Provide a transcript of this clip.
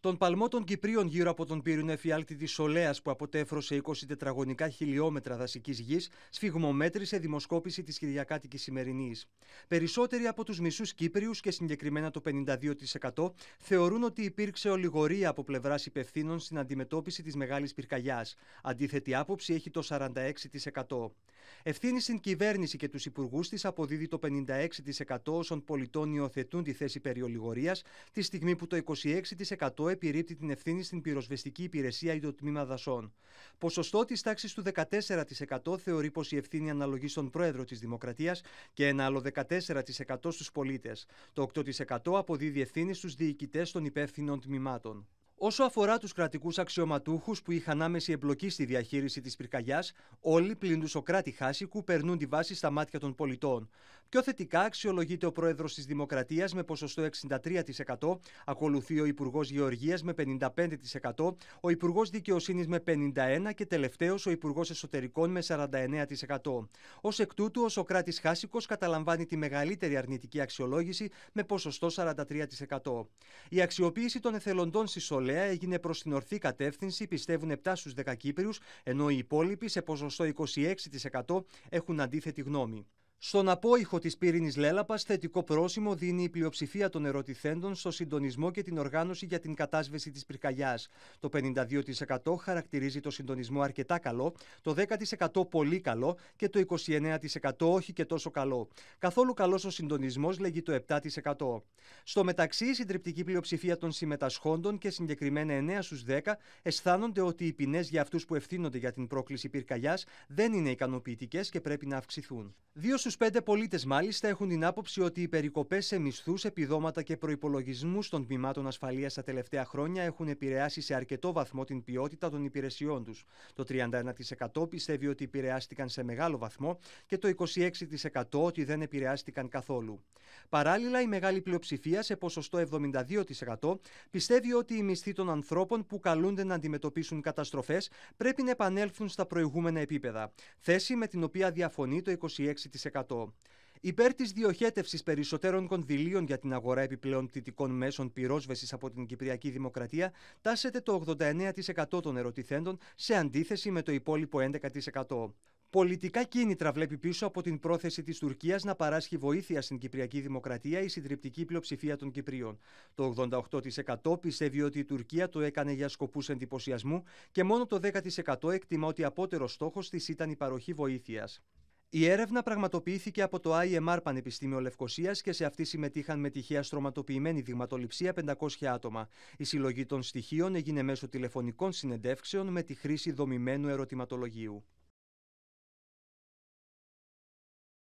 Τον παλμό των Κυπρίων γύρω από τον πύργο εφιάλτη της Σολέας που αποτέφρωσε 20 τετραγωνικά χιλιόμετρα δασικής γης, σφιγμομέτρησε δημοσκόπηση της Κυριακάτικης σημερινής. Περισσότεροι από τους μισούς Κύπριους και συγκεκριμένα το 52% θεωρούν ότι υπήρξε ολιγορία από πλευράς υπευθύνων στην αντιμετώπιση της μεγάλης πυρκαγιάς. Αντίθετη άποψη έχει το 46%. Ευθύνη στην κυβέρνηση και τους υπουργούς της αποδίδει το 56% όσων πολιτών υιοθετούν τη θέση περιολιγορία, τη στιγμή που το 26% επιρρύπτει την ευθύνη στην πυροσβεστική υπηρεσία ή το τμήμα δασών. Ποσοστό της τάξης του 14% θεωρεί πως η ευθύνη αναλογεί στον πρόεδρο της Δημοκρατίας και ένα άλλο 14% στους πολίτες. Το 8% αποδίδει ευθύνη στους διοικητές των υπεύθυνων τμήματων. Όσο αφορά τους κρατικούς αξιωματούχους που είχαν άμεση εμπλοκή στη διαχείριση της πυρκαγιάς, όλοι πλην τους Σοκράτη Χάσικου περνούν τη βάση στα μάτια των πολιτών. Πιο θετικά αξιολογείται ο πρόεδρος της Δημοκρατίας με ποσοστό 63%, ακολουθεί ο Υπουργός Γεωργίας με 55%, ο Υπουργός Δικαιοσύνης με 51% και τελευταίος ο Υπουργός Εσωτερικών με 49%. Ως εκ τούτου, ο Σοκράτης Χάσικος καταλαμβάνει τη μεγαλύτερη αρνητική αξιολόγηση με ποσοστό 43%. Η αξιοποίηση των εθελοντών στη Σολέα έγινε προς την ορθή κατεύθυνση, πιστεύουν 7 στου 10 Κύπριους, ενώ οι υπόλοιποι σε ποσοστό 26% έχουν αντίθετη γνώμη. Στον απόϊχο της πύρινη Λέλαπας, θετικό πρόσημο δίνει η πλειοψηφία των ερωτηθέντων στο συντονισμό και την οργάνωση για την κατάσβεση της πυρκαγιάς. Το 52% χαρακτηρίζει το συντονισμό αρκετά καλό, το 10% πολύ καλό και το 29% όχι και τόσο καλό. Καθόλου καλός ο συντονισμός λέγει το 7%. Στο μεταξύ, η συντριπτική πλειοψηφία των συμμετασχόντων και συγκεκριμένα 9 στου 10 αισθάνονται ότι οι ποινές για αυτούς που ευθύνονται για την πρόκληση πυρκαγιάς δεν είναι ικανοποιητικές και πρέπει να αυξηθούν στου πέντε πολίτες, μάλιστα, έχουν την άποψη ότι οι περικοπές σε μισθούς, επιδόματα και προπολογισμού των τμήματων ασφαλείας τα τελευταία χρόνια έχουν επηρεάσει σε αρκετό βαθμό την ποιότητα των υπηρεσιών τους. Το 31% πιστεύει ότι επηρεάστηκαν σε μεγάλο βαθμό και το 26% ότι δεν επηρεάστηκαν καθόλου. Παράλληλα, η μεγάλη πλειοψηφία, σε ποσοστό 72%, πιστεύει ότι οι μισθοί των ανθρώπων που καλούνται να αντιμετωπίσουν καταστροφές πρέπει να επανέλθουν στα προηγούμενα επίπεδα. Θέση με την οποία διαφωνεί το 26% Υπέρ της διοχέτευσης περισσότερων κονδυλίων για την αγορά επιπλέον πτυτικών μέσων πυρόσβεσης από την Κυπριακή Δημοκρατία, τάσεται το 89% των ερωτηθέντων σε αντίθεση με το υπόλοιπο 11%. Πολιτικά κίνητρα βλέπει πίσω από την πρόθεση της Τουρκίας να παράσχει βοήθεια στην Κυπριακή Δημοκρατία η συντριπτική πλειοψηφία των Κυπρίων. Το 88% πιστεύει ότι η Τουρκία το έκανε για σκοπούς εντυπωσιασμού και μόνο το 10% εκτιμά ότι απότερο στόχος της ήταν η παροχή βοήθειας. Η έρευνα πραγματοποιήθηκε από το IMR Πανεπιστήμιο Λευκοσίας και σε αυτή συμμετείχαν με τυχαία στρωματοποιημένη δειγματοληψία 500 άτομα. Η συλλογή των στοιχείων έγινε μέσω τηλεφωνικών συνεντεύξεων με τη χρήση δομημένου ερωτηματολογίου.